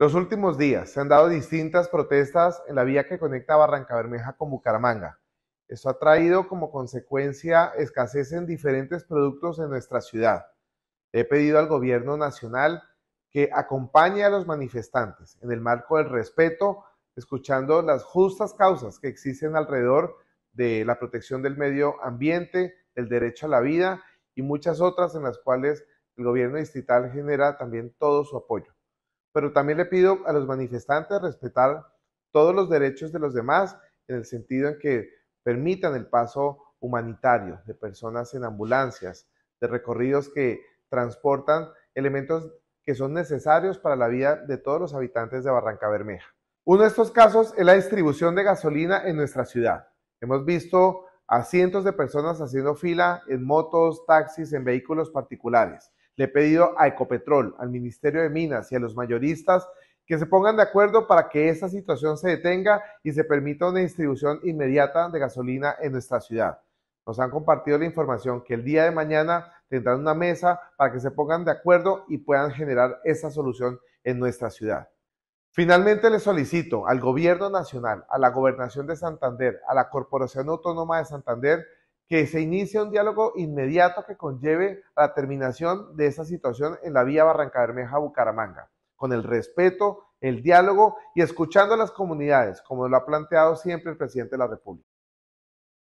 Los últimos días se han dado distintas protestas en la vía que conecta Barranca Bermeja con Bucaramanga. Esto ha traído como consecuencia escasez en diferentes productos en nuestra ciudad. He pedido al gobierno nacional que acompañe a los manifestantes en el marco del respeto, escuchando las justas causas que existen alrededor de la protección del medio ambiente, el derecho a la vida y muchas otras en las cuales el gobierno distrital genera también todo su apoyo pero también le pido a los manifestantes respetar todos los derechos de los demás en el sentido en que permitan el paso humanitario de personas en ambulancias, de recorridos que transportan elementos que son necesarios para la vida de todos los habitantes de Barranca Bermeja. Uno de estos casos es la distribución de gasolina en nuestra ciudad. Hemos visto a cientos de personas haciendo fila en motos, taxis, en vehículos particulares. Le he pedido a Ecopetrol, al Ministerio de Minas y a los mayoristas que se pongan de acuerdo para que esta situación se detenga y se permita una distribución inmediata de gasolina en nuestra ciudad. Nos han compartido la información que el día de mañana tendrán una mesa para que se pongan de acuerdo y puedan generar esa solución en nuestra ciudad. Finalmente, le solicito al Gobierno Nacional, a la Gobernación de Santander, a la Corporación Autónoma de Santander, que se inicie un diálogo inmediato que conlleve la terminación de esa situación en la vía Barranca Bermeja-Bucaramanga, con el respeto, el diálogo y escuchando a las comunidades, como lo ha planteado siempre el presidente de la República.